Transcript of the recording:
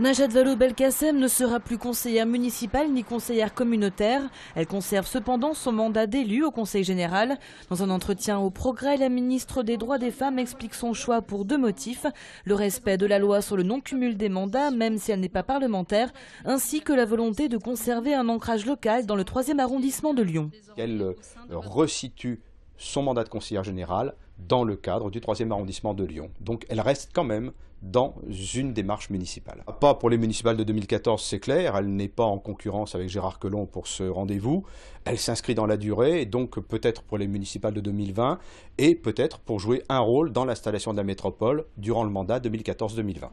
Najat Vallaud-Belkacem ne sera plus conseillère municipale ni conseillère communautaire. Elle conserve cependant son mandat d'élu au Conseil général. Dans un entretien au Progrès, la ministre des Droits des femmes explique son choix pour deux motifs. Le respect de la loi sur le non-cumul des mandats, même si elle n'est pas parlementaire, ainsi que la volonté de conserver un ancrage local dans le 3e arrondissement de Lyon. Elle euh, resitue son mandat de conseillère générale dans le cadre du 3e arrondissement de Lyon. Donc elle reste quand même dans une démarche municipale. Pas pour les municipales de 2014, c'est clair, elle n'est pas en concurrence avec Gérard Collomb pour ce rendez-vous, elle s'inscrit dans la durée, donc peut-être pour les municipales de 2020, et peut-être pour jouer un rôle dans l'installation de la métropole durant le mandat 2014-2020.